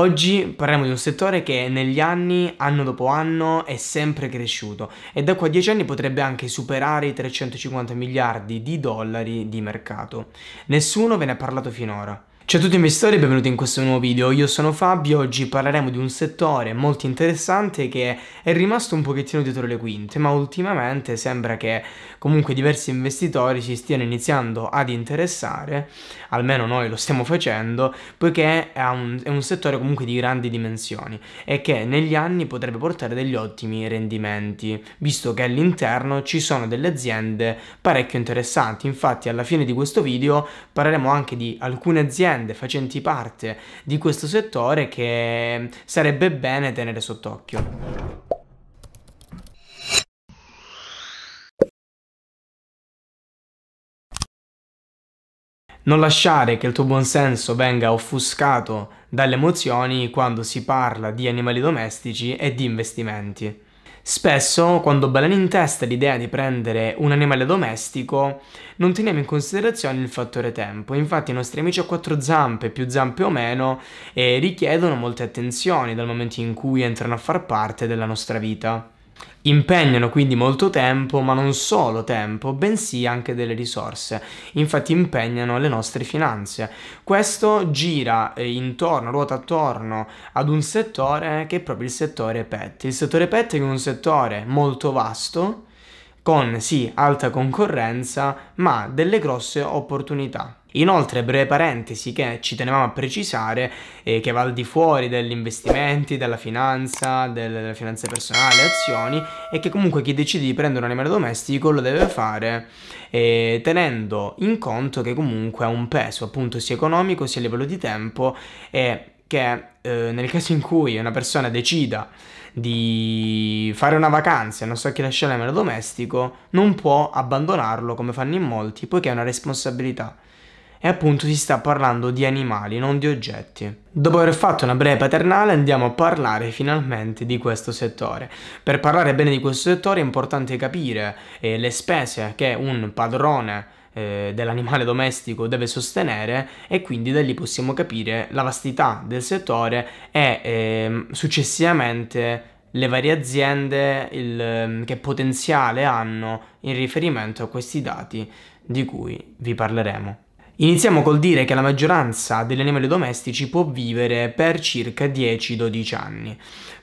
Oggi parliamo di un settore che negli anni, anno dopo anno, è sempre cresciuto e da qua a 10 anni potrebbe anche superare i 350 miliardi di dollari di mercato. Nessuno ve ne ha parlato finora. Ciao a tutti investitori e benvenuti in questo nuovo video, io sono Fabio, oggi parleremo di un settore molto interessante che è rimasto un pochettino dietro le quinte, ma ultimamente sembra che comunque diversi investitori si stiano iniziando ad interessare, almeno noi lo stiamo facendo, poiché è un, è un settore comunque di grandi dimensioni e che negli anni potrebbe portare degli ottimi rendimenti, visto che all'interno ci sono delle aziende parecchio interessanti, infatti alla fine di questo video parleremo anche di alcune aziende aziende facenti parte di questo settore che sarebbe bene tenere sott'occhio. Non lasciare che il tuo buonsenso venga offuscato dalle emozioni quando si parla di animali domestici e di investimenti. Spesso, quando balena in testa l'idea di prendere un animale domestico, non teniamo in considerazione il fattore tempo. Infatti i nostri amici a quattro zampe, più zampe o meno, eh, richiedono molte attenzioni dal momento in cui entrano a far parte della nostra vita. Impegnano quindi molto tempo, ma non solo tempo, bensì anche delle risorse. Infatti impegnano le nostre finanze. Questo gira eh, intorno, ruota attorno ad un settore che è proprio il settore pet. Il settore pet è un settore molto vasto, con sì alta concorrenza, ma delle grosse opportunità. Inoltre, breve parentesi che ci tenevamo a precisare, eh, che va al di fuori degli investimenti, della finanza, delle finanze personali, azioni, e che comunque chi decide di prendere un animale domestico lo deve fare eh, tenendo in conto che comunque ha un peso, appunto, sia economico sia a livello di tempo e che eh, nel caso in cui una persona decida di fare una vacanza e non so chi lasciare l'animale domestico, non può abbandonarlo come fanno in molti, poiché è una responsabilità e appunto si sta parlando di animali, non di oggetti. Dopo aver fatto una breve paternale andiamo a parlare finalmente di questo settore. Per parlare bene di questo settore è importante capire eh, le spese che un padrone eh, dell'animale domestico deve sostenere e quindi da lì possiamo capire la vastità del settore e eh, successivamente le varie aziende il, ehm, che potenziale hanno in riferimento a questi dati di cui vi parleremo. Iniziamo col dire che la maggioranza degli animali domestici può vivere per circa 10-12 anni.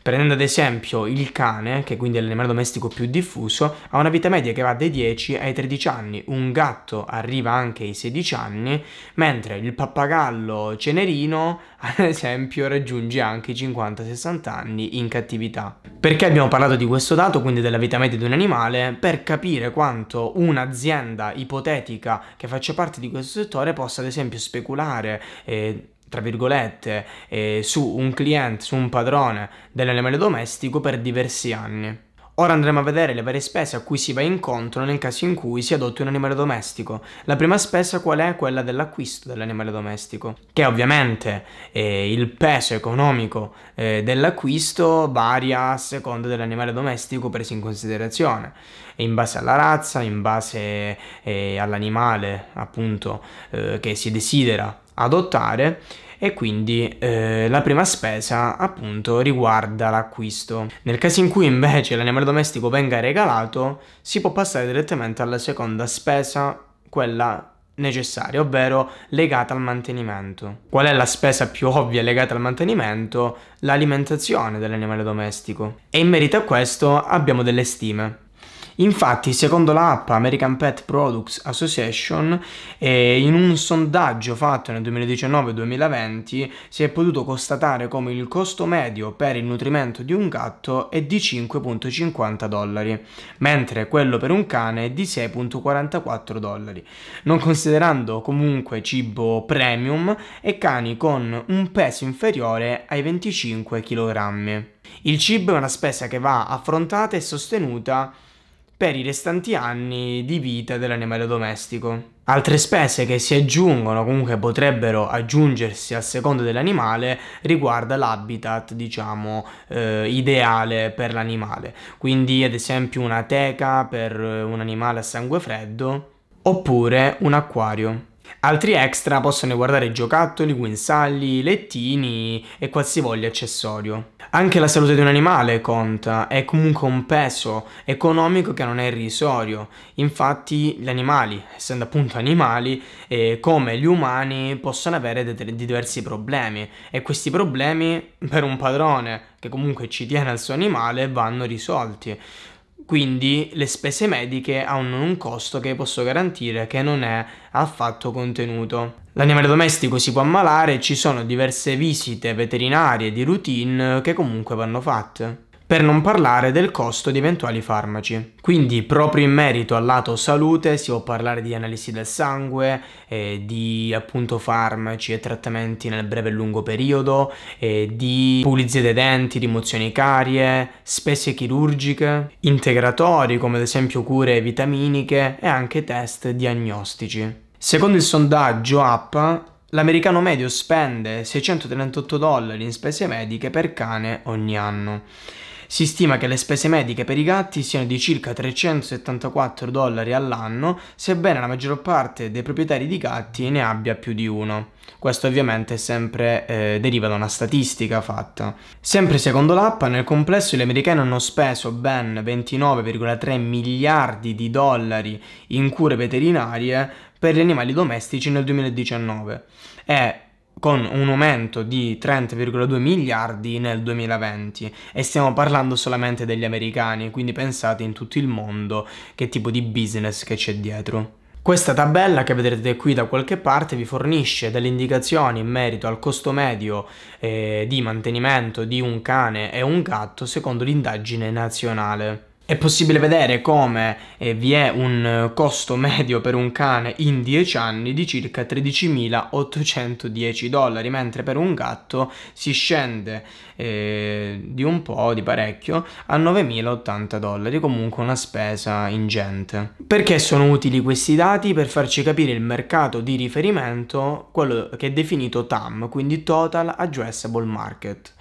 Prendendo ad esempio il cane, che quindi è l'animale domestico più diffuso, ha una vita media che va dai 10 ai 13 anni, un gatto arriva anche ai 16 anni, mentre il pappagallo cenerino, ad esempio, raggiunge anche i 50-60 anni in cattività. Perché abbiamo parlato di questo dato, quindi della vita media di un animale? Per capire quanto un'azienda ipotetica che faccia parte di questo settore possa ad esempio speculare e eh, tra virgolette, eh, su un cliente, su un padrone dell'animale domestico per diversi anni. Ora andremo a vedere le varie spese a cui si va incontro nel caso in cui si adotti un animale domestico. La prima spesa qual è? Quella dell'acquisto dell'animale domestico, che ovviamente eh, il peso economico eh, dell'acquisto varia a seconda dell'animale domestico preso in considerazione, in base alla razza, in base eh, all'animale appunto eh, che si desidera adottare e quindi eh, la prima spesa appunto riguarda l'acquisto. Nel caso in cui invece l'animale domestico venga regalato si può passare direttamente alla seconda spesa, quella necessaria, ovvero legata al mantenimento. Qual è la spesa più ovvia legata al mantenimento? L'alimentazione dell'animale domestico. E in merito a questo abbiamo delle stime. Infatti, secondo l'app American Pet Products Association, eh, in un sondaggio fatto nel 2019-2020 si è potuto constatare come il costo medio per il nutrimento di un gatto è di 5,50 dollari, mentre quello per un cane è di 6,44 dollari, non considerando comunque cibo premium e cani con un peso inferiore ai 25 kg. Il cibo è una spesa che va affrontata e sostenuta per i restanti anni di vita dell'animale domestico. Altre spese che si aggiungono, comunque potrebbero aggiungersi a seconda dell'animale, riguarda l'habitat, diciamo, eh, ideale per l'animale. Quindi, ad esempio, una teca per eh, un animale a sangue freddo, oppure un acquario. Altri extra possono guardare giocattoli, guinzagli, lettini e qualsivoglia accessorio. Anche la salute di un animale conta, è comunque un peso economico che non è irrisorio. Infatti gli animali, essendo appunto animali, eh, come gli umani, possono avere de- diversi problemi e questi problemi per un padrone che comunque ci tiene al suo animale vanno risolti. Quindi le spese mediche hanno un costo che posso garantire che non è affatto contenuto. L'animale domestico si può ammalare e ci sono diverse visite veterinarie di routine che comunque vanno fatte per non parlare del costo di eventuali farmaci. Quindi proprio in merito al lato salute si può parlare di analisi del sangue, eh, di appunto farmaci e trattamenti nel breve e lungo periodo, eh, di pulizie dei denti, rimozioni carie, spese chirurgiche, integratori come ad esempio cure vitaminiche e anche test diagnostici. Secondo il sondaggio APPA, L'americano medio spende 638 dollari in spese mediche per cane ogni anno. Si stima che le spese mediche per i gatti siano di circa 374 dollari all'anno, sebbene la maggior parte dei proprietari di gatti ne abbia più di uno. Questo ovviamente sempre eh, deriva da una statistica fatta. Sempre secondo l'app, nel complesso gli americani hanno speso ben 29,3 miliardi di dollari in cure veterinarie per gli animali domestici nel 2019 e con un aumento di 30,2 miliardi nel 2020 e stiamo parlando solamente degli americani, quindi pensate in tutto il mondo che tipo di business che c'è dietro. Questa tabella che vedrete qui da qualche parte vi fornisce delle indicazioni in merito al costo medio eh, di mantenimento di un cane e un gatto secondo l'indagine nazionale. È possibile vedere come eh, vi è un eh, costo medio per un cane in 10 anni di circa 13.810 dollari, mentre per un gatto si scende eh, di un po', di parecchio, a 9.080 dollari, comunque una spesa ingente. Perché sono utili questi dati? Per farci capire il mercato di riferimento, quello che è definito TAM, quindi Total Addressable Market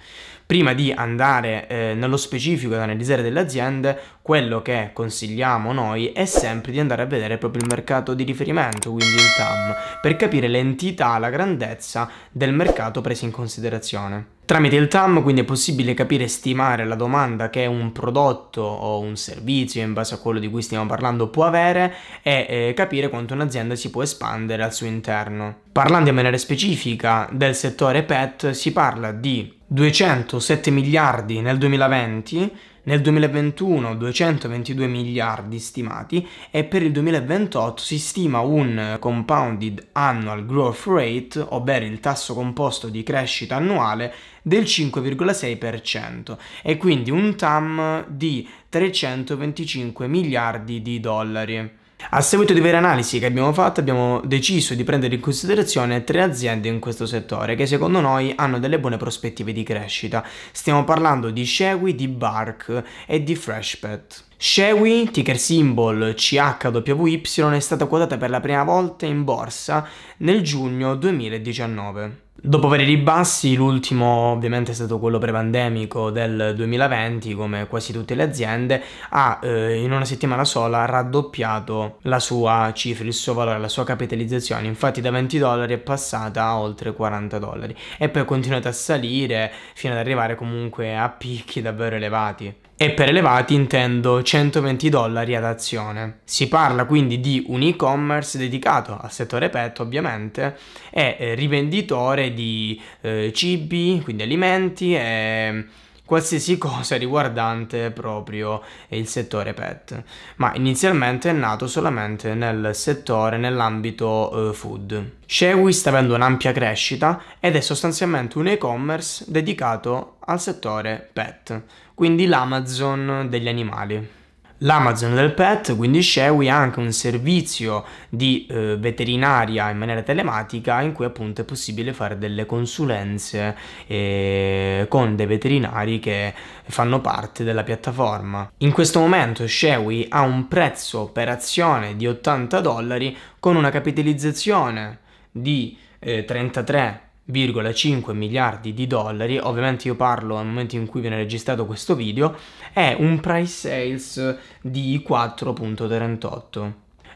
prima di andare eh, nello specifico ad analizzare delle aziende, quello che consigliamo noi è sempre di andare a vedere proprio il mercato di riferimento, quindi il TAM, per capire l'entità, la grandezza del mercato preso in considerazione. Tramite il TAM quindi è possibile capire e stimare la domanda che un prodotto o un servizio in base a quello di cui stiamo parlando può avere e eh, capire quanto un'azienda si può espandere al suo interno. Parlando in maniera specifica del settore pet si parla di 207 miliardi nel 2020, nel 2021 222 miliardi stimati e per il 2028 si stima un compounded annual growth rate, ovvero il tasso composto di crescita annuale, del 5,6% e quindi un TAM di 325 miliardi di dollari. A seguito di varie analisi che abbiamo fatto abbiamo deciso di prendere in considerazione tre aziende in questo settore che secondo noi hanno delle buone prospettive di crescita. Stiamo parlando di Shewi, di Bark e di Freshpet. Shewi, ticker symbol CHWY, è stata quotata per la prima volta in borsa nel giugno 2019. Dopo vari ribassi, l'ultimo ovviamente è stato quello prepandemico del 2020, come quasi tutte le aziende, ha eh, in una settimana sola raddoppiato la sua cifra, il suo valore, la sua capitalizzazione, infatti da 20 dollari è passata a oltre 40 dollari e poi è continuata a salire fino ad arrivare comunque a picchi davvero elevati e per elevati intendo 120 dollari ad azione. Si parla quindi di un e-commerce dedicato al settore pet ovviamente e eh, rivenditore di eh, cibi, quindi alimenti e qualsiasi cosa riguardante proprio il settore pet, ma inizialmente è nato solamente nel settore, nell'ambito eh, food. Shewi sta avendo un'ampia crescita ed è sostanzialmente un e-commerce dedicato al settore pet, quindi l'Amazon degli animali. L'Amazon del pet, quindi Shewi, ha anche un servizio di eh, veterinaria in maniera telematica in cui appunto è possibile fare delle consulenze eh, con dei veterinari che fanno parte della piattaforma. In questo momento Shewi ha un prezzo per azione di 80 dollari con una capitalizzazione di eh, 33 1,5 miliardi di dollari, ovviamente io parlo al momento in cui viene registrato questo video, è un price sales di 4.38.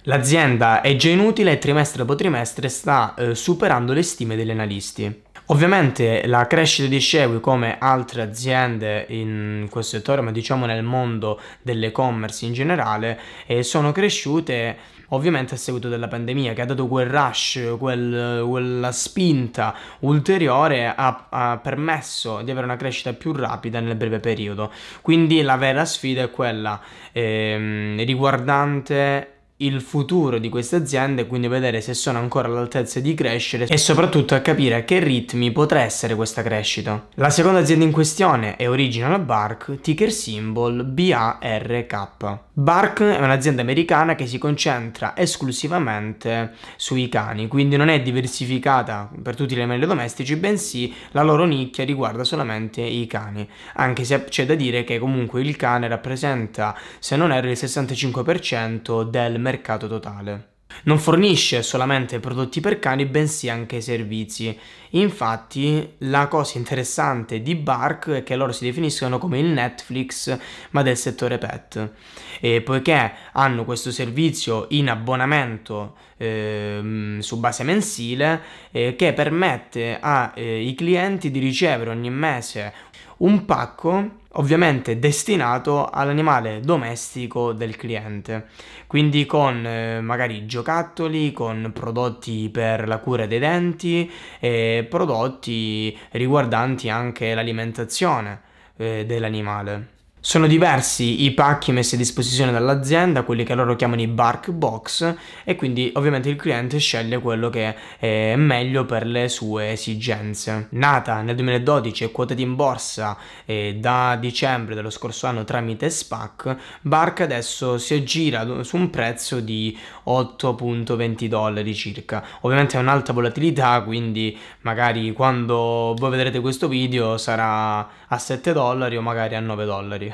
L'azienda è già inutile e trimestre dopo trimestre sta eh, superando le stime degli analisti. Ovviamente la crescita di Shewy come altre aziende in questo settore, ma diciamo nel mondo dell'e-commerce in generale, eh, sono cresciute ovviamente a seguito della pandemia che ha dato quel rush, quel, quella spinta ulteriore ha, ha, permesso di avere una crescita più rapida nel breve periodo. Quindi la vera sfida è quella ehm, riguardante il futuro di queste aziende, quindi vedere se sono ancora all'altezza di crescere e soprattutto a capire a che ritmi potrà essere questa crescita. La seconda azienda in questione è Original Bark, ticker symbol BARK. Bark è un'azienda americana che si concentra esclusivamente sui cani, quindi non è diversificata per tutti gli animali domestici, bensì la loro nicchia riguarda solamente i cani, anche se c'è da dire che comunque il cane rappresenta, se non erro, il 65% del mercato totale. Non fornisce solamente prodotti per cani, bensì anche servizi. Infatti, la cosa interessante di Bark è che loro si definiscono come il Netflix, ma del settore pet. E poiché hanno questo servizio in abbonamento eh, su base mensile, eh, che permette ai eh, clienti di ricevere ogni mese un pacco ovviamente destinato all'animale domestico del cliente, quindi con eh, magari giocattoli, con prodotti per la cura dei denti e prodotti riguardanti anche l'alimentazione eh, dell'animale. Sono diversi i pacchi messi a disposizione dall'azienda, quelli che loro chiamano i bark box, e quindi ovviamente il cliente sceglie quello che è meglio per le sue esigenze. Nata nel 2012 e quotata in borsa eh, da dicembre dello scorso anno tramite SPAC, Bark adesso si aggira su un prezzo di 8.20 dollari circa. Ovviamente è un'alta volatilità, quindi magari quando voi vedrete questo video sarà a 7 dollari o magari a 9 dollari.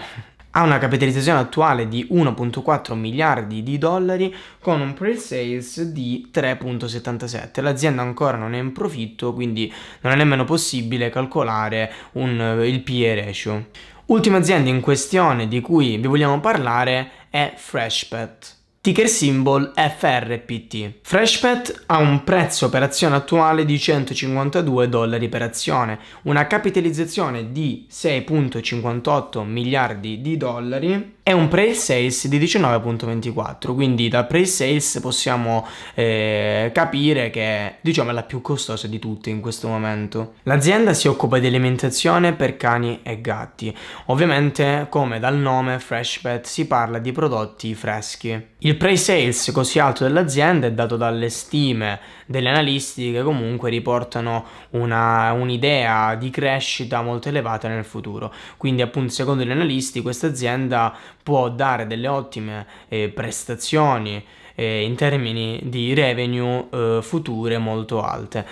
ha una capitalizzazione attuale di 1.4 miliardi di dollari con un pre-sales di 3.77. L'azienda ancora non è in profitto, quindi non è nemmeno possibile calcolare un, eh, il PE ratio. Ultima azienda in questione di cui vi vogliamo parlare è Freshpet ticker symbol FRPT. Freshpet ha un prezzo per azione attuale di 152 dollari per azione, una capitalizzazione di 6.58 miliardi di dollari è un pre-sales di 19.24, quindi dal pre-sales possiamo eh, capire che diciamo è la più costosa di tutte in questo momento. L'azienda si occupa di alimentazione per cani e gatti. Ovviamente, come dal nome Fresh Pet, si parla di prodotti freschi. Il pre-sales così alto dell'azienda è dato dalle stime degli analisti che comunque riportano un'idea di crescita molto elevata nel futuro. Quindi, appunto, secondo gli analisti, questa azienda può dare delle ottime eh, prestazioni eh, in termini di revenue eh, future molto alte.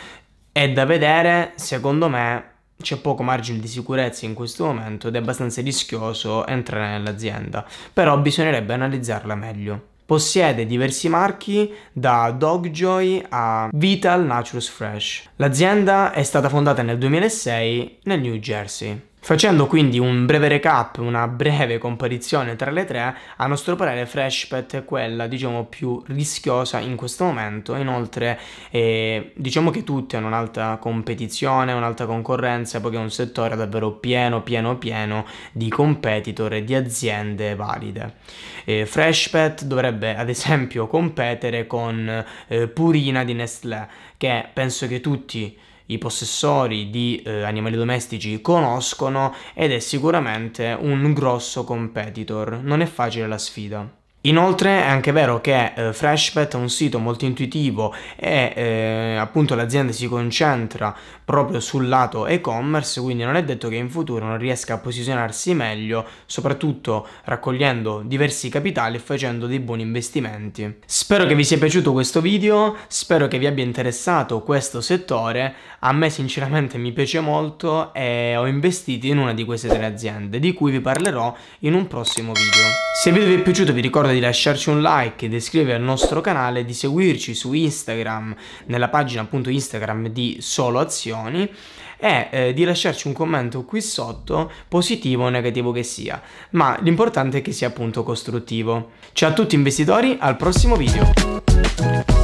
È da vedere, secondo me, c'è poco margine di sicurezza in questo momento ed è abbastanza rischioso entrare nell'azienda, però bisognerebbe analizzarla meglio. Possiede diversi marchi da Dogjoy a Vital Naturals Fresh. L'azienda è stata fondata nel 2006 nel New Jersey. Facendo quindi un breve recap, una breve comparizione tra le tre, a nostro parere Freshpet è quella diciamo più rischiosa in questo momento, inoltre eh, diciamo che tutti hanno un'alta competizione, un'alta concorrenza, poiché è un settore davvero pieno pieno pieno di competitor e di aziende valide. Eh, Freshpet dovrebbe ad esempio competere con eh, Purina di Nestlé, che penso che tutti i possessori di eh, animali domestici conoscono ed è sicuramente un grosso competitor, non è facile la sfida. Inoltre è anche vero che eh, Freshpet è un sito molto intuitivo e eh, appunto l'azienda si concentra proprio sul lato e-commerce, quindi non è detto che in futuro non riesca a posizionarsi meglio, soprattutto raccogliendo diversi capitali e facendo dei buoni investimenti. Spero che vi sia piaciuto questo video, spero che vi abbia interessato questo settore, a me sinceramente mi piace molto e ho investito in una di queste tre aziende, di cui vi parlerò in un prossimo video. Se il video vi è piaciuto vi ricordo di di lasciarci un like e di iscrivervi al nostro canale, di seguirci su Instagram, nella pagina appunto Instagram di Solo Azioni e eh, di lasciarci un commento qui sotto, positivo o negativo che sia, ma l'importante è che sia appunto costruttivo. Ciao a tutti investitori, al prossimo video!